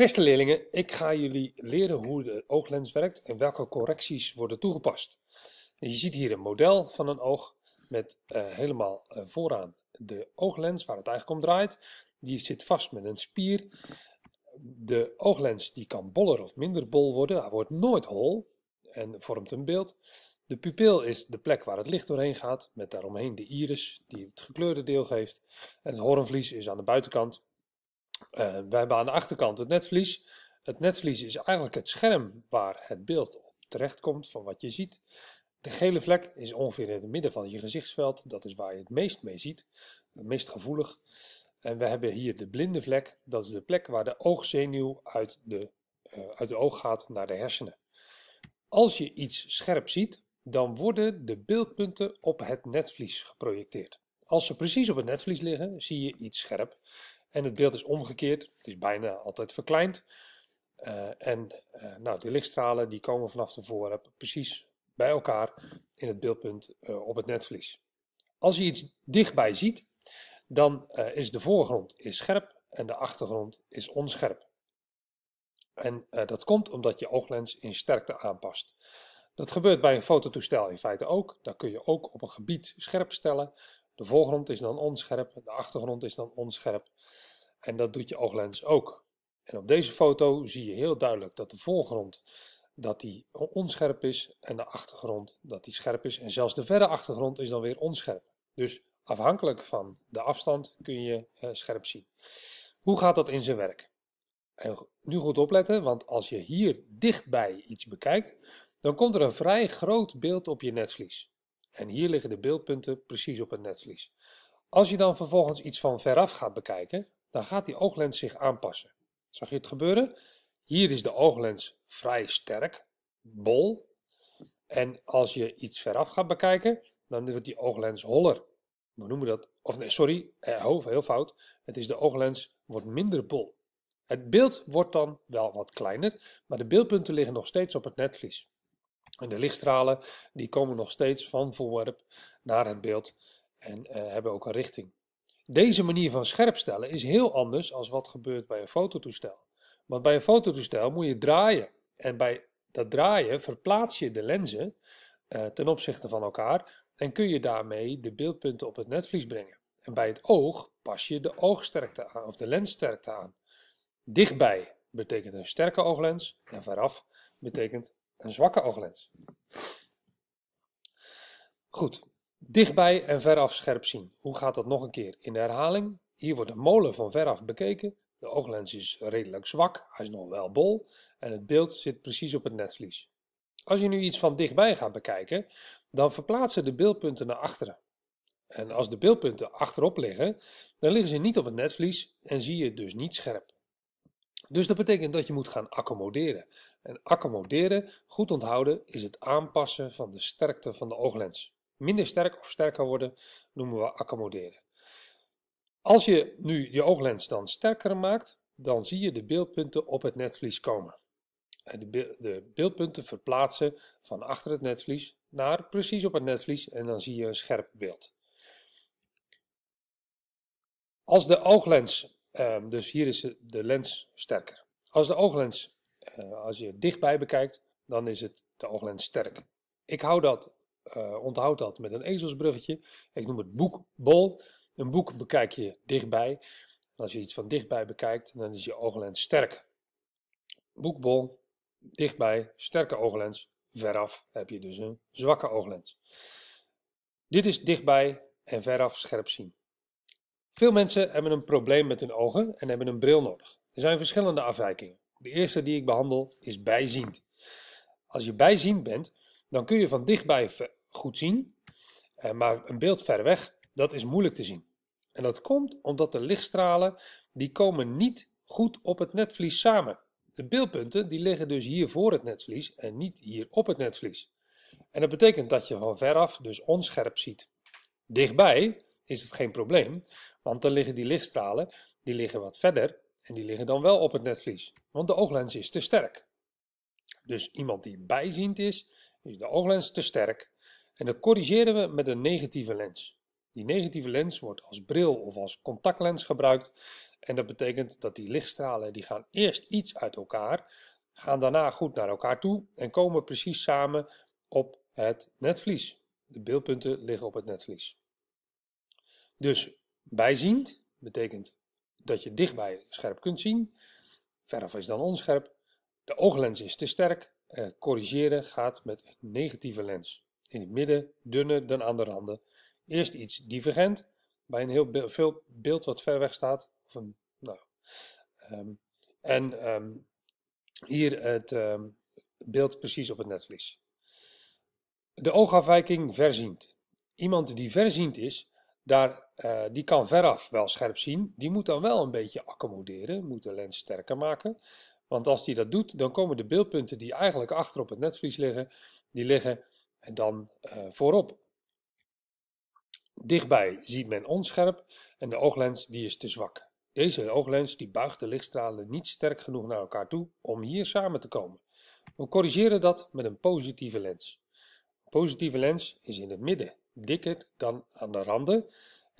Beste leerlingen, ik ga jullie leren hoe de ooglens werkt en welke correcties worden toegepast. Je ziet hier een model van een oog met eh, helemaal eh, vooraan de ooglens waar het eigenlijk om draait. Die zit vast met een spier. De ooglens die kan boller of minder bol worden. Hij wordt nooit hol en vormt een beeld. De pupil is de plek waar het licht doorheen gaat, met daaromheen de iris die het gekleurde deel geeft. En het hoornvlies is aan de buitenkant eh, wij hebben aan de achterkant het netvlies. Het netvlies is eigenlijk het scherm waar het beeld op terecht komt van wat je ziet. De gele vlek is ongeveer in het midden van je gezichtsveld. Dat is waar je het meest mee ziet, het meest gevoelig. En we hebben hier de blinde vlek. Dat is de plek waar de oogzenuw uit de, eh, uit de oog gaat naar de hersenen. Als je iets scherp ziet, dan worden de beeldpunten op het netvlies geprojecteerd. Als ze precies op het netvlies liggen, zie je iets scherp. En het beeld is omgekeerd, het is bijna altijd verkleind. Eh, en eh, nou, die lichtstralen die komen vanaf de voorwerp precies bij elkaar in het beeldpunt eh, op het netvlies. Als je iets dichtbij ziet, dan is de voorgrond is scherp en de achtergrond is onscherp. En dat komt omdat je ooglens in sterkte aanpast. Dat gebeurt bij een fototoestel in feite ook. Daar kun je ook op een gebied scherp stellen, de voorgrond is dan onscherp, de achtergrond is dan onscherp. En dat doet je ooglens ook. En op deze foto zie je heel duidelijk dat de voorgrond dat die onscherp is en de achtergrond dat die scherp is. En zelfs de verre achtergrond is dan weer onscherp. Dus afhankelijk van de afstand kun je eh, scherp zien. Hoe gaat dat in zijn werk? En nu goed opletten, want als je hier dichtbij iets bekijkt, dan komt er een vrij groot beeld op je netvlies. En hier liggen de beeldpunten precies op het netvlies. Als je dan vervolgens iets van veraf gaat bekijken, dan gaat die ooglens zich aanpassen. Zag je het gebeuren? Hier is de ooglens vrij sterk, bol. En als je iets veraf gaat bekijken, dan wordt die ooglens holler. We noemen dat, of nee, sorry, eh, heel fout. Het is de ooglens wordt minder bol. Het beeld wordt dan wel wat kleiner, maar de beeldpunten liggen nog steeds op het netvlies. En de lichtstralen die komen nog steeds van voorwerp naar het beeld en eh, hebben ook een richting. Deze manier van scherpstellen is heel anders dan wat gebeurt bij een fototoestel. Want bij een fototoestel moet je draaien. En bij dat draaien verplaats je de lenzen eh, ten opzichte van elkaar en kun je daarmee de beeldpunten op het netvlies brengen. En bij het oog pas je de oogsterkte aan of de lenssterkte aan. Dichtbij betekent een sterke ooglens en veraf betekent een zwakke ooglens. Goed, dichtbij en veraf scherp zien. Hoe gaat dat nog een keer? In de herhaling. Hier wordt de molen van veraf bekeken. De ooglens is redelijk zwak, hij is nog wel bol en het beeld zit precies op het netvlies. Als je nu iets van dichtbij gaat bekijken, dan verplaatsen de beeldpunten naar achteren. En als de beeldpunten achterop liggen, dan liggen ze niet op het netvlies en zie je het dus niet scherp. Dus dat betekent dat je moet gaan accommoderen. En accommoderen, goed onthouden, is het aanpassen van de sterkte van de ooglens. Minder sterk of sterker worden noemen we accommoderen. Als je nu je ooglens dan sterker maakt, dan zie je de beeldpunten op het netvlies komen. De beeldpunten verplaatsen van achter het netvlies naar precies op het netvlies en dan zie je een scherp beeld. Als de ooglens Ehm, dus hier is de lens sterker. Als de ooglens, eh, als je dichtbij bekijkt, dan is het de ooglens sterk. Ik hou dat, eh, onthoud dat met een ezelsbruggetje. Ik noem het boekbol. Een boek bekijk je dichtbij. als je iets van dichtbij bekijkt, dan is je ooglens sterk. Boekbol, dichtbij, sterke ooglens. Veraf heb je dus een zwakke ooglens. Dit is dichtbij en veraf scherp zien. Veel mensen hebben een probleem met hun ogen en hebben een bril nodig. Er zijn verschillende afwijkingen. De eerste die ik behandel is bijziend. Als je bijziend bent, dan kun je van dichtbij goed zien, eh, maar een beeld ver weg, dat is moeilijk te zien. En dat komt omdat de lichtstralen, die komen niet goed op het netvlies samen. De beeldpunten die liggen dus hier voor het netvlies en niet hier op het netvlies. En dat betekent dat je van veraf dus onscherp ziet. Dichtbij is het geen probleem, want dan liggen die lichtstralen die liggen wat verder en die liggen dan wel op het netvlies, want de ooglens is te sterk. Dus iemand die bijziend is, is de ooglens te sterk en dat corrigeren we met een negatieve lens. Die negatieve lens wordt als bril of als contactlens gebruikt en dat betekent dat die lichtstralen die gaan eerst iets uit elkaar, gaan daarna goed naar elkaar toe en komen precies samen op het netvlies. De beeldpunten liggen op het netvlies. Dus bijziend betekent dat je dichtbij scherp kunt zien. Verf is dan onscherp. De ooglens is te sterk. Het corrigeren gaat met een negatieve lens. In het midden dunner dan aan de randen. Eerst iets divergent bij een heel veel beeld wat ver weg staat. Of een, nou, ehm, en ehm, hier het ehm, beeld precies op het netvlies. De oogafwijking verziend. Iemand die verziend is, daar eh, die kan veraf wel scherp zien. Die moet dan wel een beetje accommoderen, moet de lens sterker maken. Want als die dat doet, dan komen de beeldpunten die eigenlijk achter op het netvlies liggen, die liggen eh, dan eh, voorop. Dichtbij ziet men onscherp en de ooglens die is te zwak. Deze ooglens die buigt de lichtstralen niet sterk genoeg naar elkaar toe om hier samen te komen. We corrigeren dat met een positieve lens. Een positieve lens is in het midden dikker dan aan de randen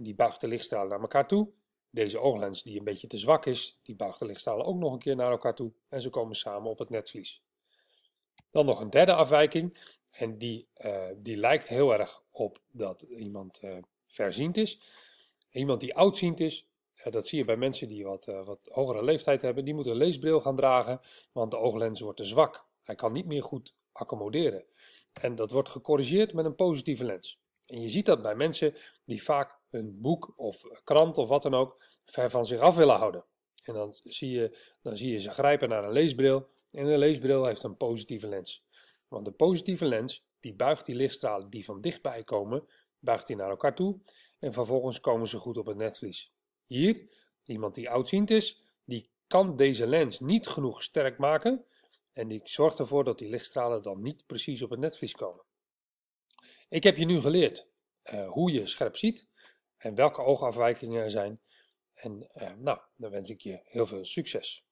die buigt de lichtstralen naar elkaar toe. Deze ooglens die een beetje te zwak is, die buigt de lichtstralen ook nog een keer naar elkaar toe. En ze komen samen op het netvlies. Dan nog een derde afwijking. En die, eh, die lijkt heel erg op dat iemand eh, verziend is. Iemand die oudziend is, eh, dat zie je bij mensen die wat, wat hogere leeftijd hebben. Die moeten een leesbril gaan dragen, want de ooglens wordt te zwak. Hij kan niet meer goed accommoderen. En dat wordt gecorrigeerd met een positieve lens. En je ziet dat bij mensen die vaak hun boek of krant of wat dan ook ver van zich af willen houden. En dan zie je, dan zie je ze grijpen naar een leesbril en een leesbril heeft een positieve lens. Want de positieve lens die buigt die lichtstralen die van dichtbij komen, buigt die naar elkaar toe en vervolgens komen ze goed op het netvlies. Hier, iemand die oudziend is, die kan deze lens niet genoeg sterk maken en die zorgt ervoor dat die lichtstralen dan niet precies op het netvlies komen. Ik heb je nu geleerd eh, hoe je scherp ziet en welke oogafwijkingen er zijn. En eh, nou, dan wens ik je heel veel succes.